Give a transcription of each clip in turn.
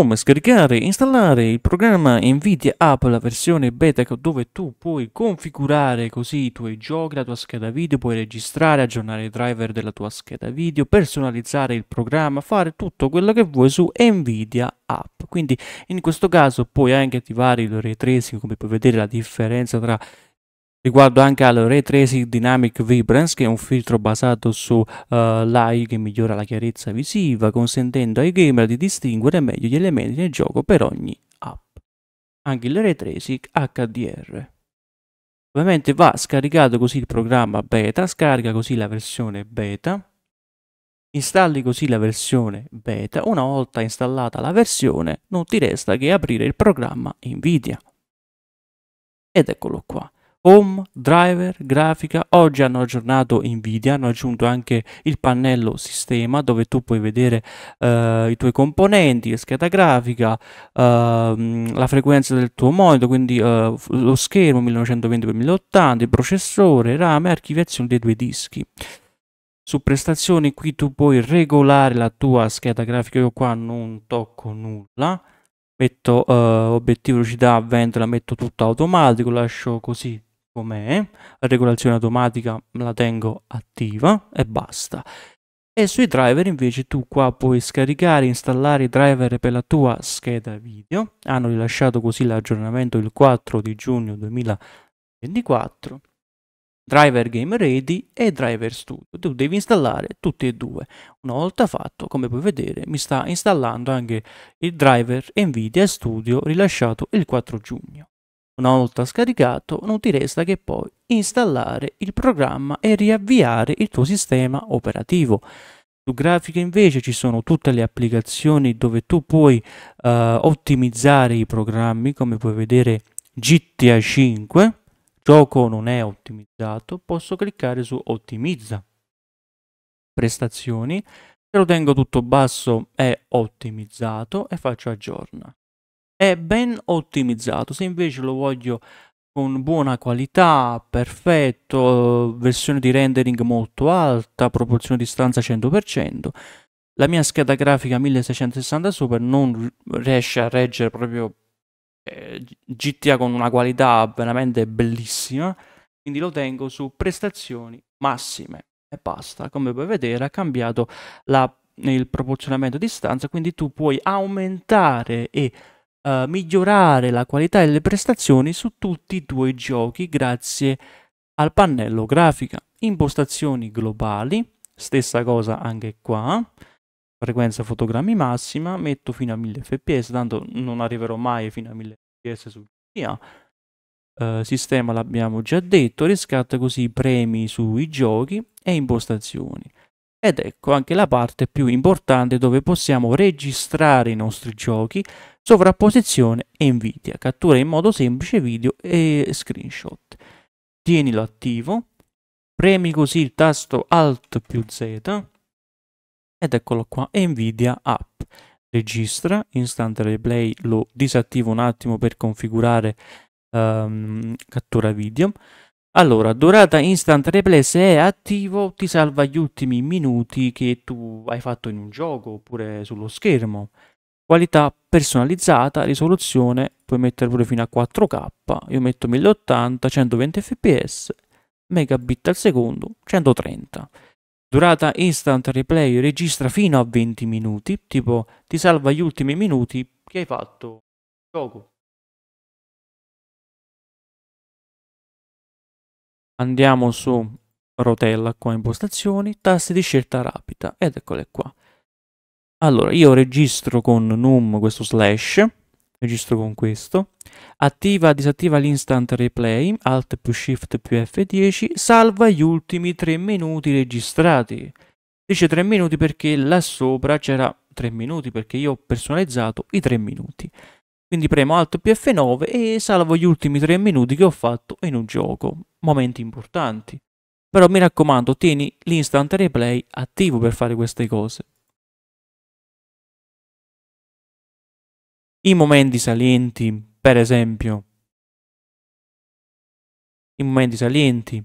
Chrome, scaricare e installare il programma Nvidia App, la versione beta dove tu puoi configurare così i tuoi giochi, la tua scheda video, puoi registrare, aggiornare i driver della tua scheda video, personalizzare il programma, fare tutto quello che vuoi su Nvidia App. Quindi in questo caso puoi anche attivare il ray tracing, come puoi vedere la differenza tra Riguardo anche al Ray Tracing Dynamic Vibrance, che è un filtro basato su uh, l'AI che migliora la chiarezza visiva, consentendo ai gamer di distinguere meglio gli elementi nel gioco per ogni app. Anche il Ray Tracing HDR. Ovviamente va scaricato così il programma beta, scarica così la versione beta, installi così la versione beta. Una volta installata la versione non ti resta che aprire il programma Nvidia. Ed eccolo qua. Home, driver, grafica, oggi hanno aggiornato Nvidia, hanno aggiunto anche il pannello sistema dove tu puoi vedere eh, i tuoi componenti, la scheda grafica, eh, la frequenza del tuo monitor, quindi eh, lo schermo 1920x1080, il processore, rame, archiviazione dei due dischi. Su prestazioni qui tu puoi regolare la tua scheda grafica, io qua non tocco nulla. Metto eh, obiettivo velocità vento, la metto tutto automatico, lascio così com'è, la regolazione automatica la tengo attiva e basta. E sui driver invece tu qua puoi scaricare e installare i driver per la tua scheda video. Hanno rilasciato così l'aggiornamento il 4 di giugno 2024. Driver Game Ready e Driver Studio. Tu devi installare tutti e due. Una volta fatto, come puoi vedere, mi sta installando anche il driver Nvidia Studio rilasciato il 4 giugno. Una volta scaricato non ti resta che poi installare il programma e riavviare il tuo sistema operativo. Su grafica invece ci sono tutte le applicazioni dove tu puoi uh, ottimizzare i programmi come puoi vedere GTA 5 gioco non è ottimizzato posso cliccare su ottimizza prestazioni se lo tengo tutto basso è ottimizzato e faccio aggiorna è ben ottimizzato. Se invece lo voglio con buona qualità, perfetto, versione di rendering molto alta, proporzione di stanza 100%, la mia scheda grafica 1660 Super non riesce a reggere proprio eh, GTA con una qualità veramente bellissima, quindi lo tengo su prestazioni massime e basta. Come puoi vedere ha cambiato la, il proporzionamento di stanza, quindi tu puoi aumentare e eh, migliorare la qualità e le prestazioni su tutti i tuoi giochi grazie al pannello grafica. Impostazioni globali, stessa cosa anche qua, frequenza fotogrammi massima, metto fino a 1000 fps, tanto non arriverò mai fino a 1000 fps su GTA. Uh, eh, sistema l'abbiamo già detto, riscatta così i premi sui giochi e impostazioni. Ed ecco anche la parte più importante dove possiamo registrare i nostri giochi, sovrapposizione e Nvidia, cattura in modo semplice video e screenshot. Tienilo attivo, premi così il tasto Alt più Z ed eccolo qua, Nvidia App. Registra, Instant Replay lo disattivo un attimo per configurare um, cattura video. Allora, durata instant replay, se è attivo ti salva gli ultimi minuti che tu hai fatto in un gioco oppure sullo schermo. Qualità personalizzata, risoluzione, puoi mettere pure fino a 4K, io metto 1080, 120 fps, megabit al secondo, 130. Durata instant replay registra fino a 20 minuti, tipo ti salva gli ultimi minuti che hai fatto gioco andiamo su rotella qua impostazioni, tasti di scelta rapida ed eccole qua. Allora, io registro con num questo slash, registro con questo, attiva, disattiva l'instant replay, alt più shift più F10, salva gli ultimi 3 minuti registrati. Dice 3 minuti perché là sopra c'era 3 minuti, perché io ho personalizzato i 3 minuti. Quindi premo Alt più F9 e salvo gli ultimi 3 minuti che ho fatto in un gioco. Momenti importanti. Però mi raccomando, tieni l'instant replay attivo per fare queste cose. I momenti salienti, per esempio. I momenti salienti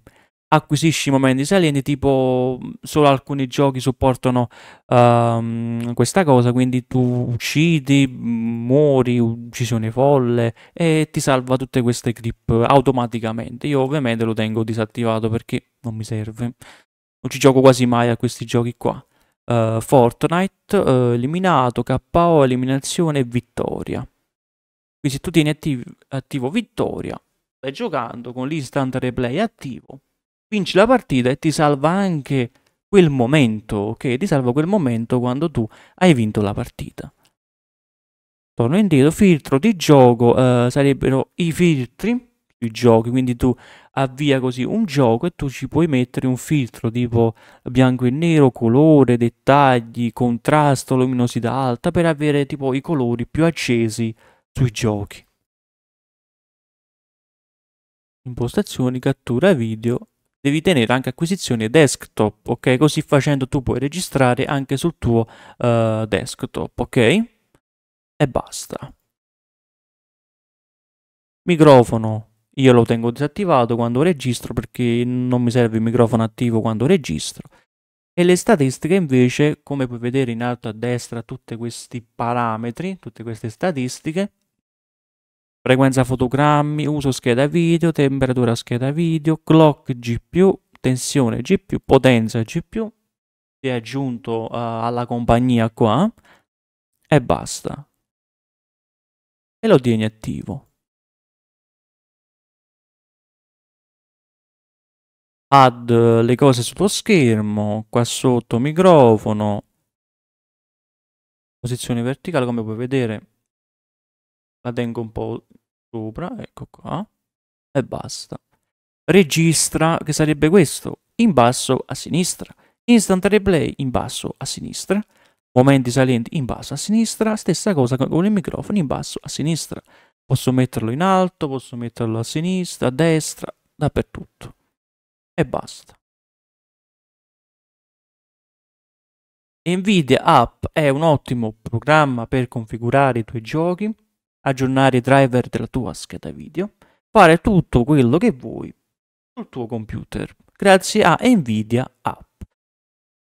acquisisci momenti salienti, tipo mm, solo alcuni giochi supportano um, questa cosa, quindi tu uccidi, mm, muori, uccisione folle e ti salva tutte queste clip automaticamente. Io ovviamente lo tengo disattivato perché non mi serve. Non ci gioco quasi mai a questi giochi qua. Uh, Fortnite, uh, eliminato, KO, eliminazione vittoria. Quindi se tu tieni attiv attivo vittoria, stai giocando con l'instant replay attivo, vinci la partita e ti salva anche quel momento, ok? Ti salva quel momento quando tu hai vinto la partita. Torno indietro, filtro di gioco eh, sarebbero i filtri sui giochi, quindi tu avvia così un gioco e tu ci puoi mettere un filtro tipo bianco e nero, colore, dettagli, contrasto, luminosità alta per avere tipo i colori più accesi sui giochi. Impostazioni, cattura video devi tenere anche acquisizione desktop, ok? Così facendo tu puoi registrare anche sul tuo uh, desktop, ok? E basta. Microfono, io lo tengo disattivato quando registro perché non mi serve il microfono attivo quando registro. E le statistiche invece, come puoi vedere in alto a destra, tutti questi parametri, tutte queste statistiche, frequenza fotogrammi, uso scheda video, temperatura scheda video, clock G+, tensione G+, potenza G+, si è aggiunto uh, alla compagnia qua e basta. E lo tieni attivo. Add le cose sullo schermo, qua sotto microfono, posizione verticale come puoi vedere la tengo un po' sopra, ecco qua, e basta. Registra, che sarebbe questo, in basso a sinistra. Instant replay in basso a sinistra. Momenti salienti in basso a sinistra. Stessa cosa con il microfono in basso a sinistra. Posso metterlo in alto, posso metterlo a sinistra, a destra, dappertutto. E basta. Nvidia App è un ottimo programma per configurare i tuoi giochi aggiornare i driver della tua scheda video, fare tutto quello che vuoi sul tuo computer grazie a Nvidia App.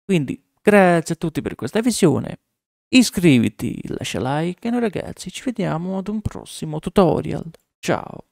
Quindi grazie a tutti per questa visione, iscriviti, lascia like e noi ragazzi ci vediamo ad un prossimo tutorial. Ciao!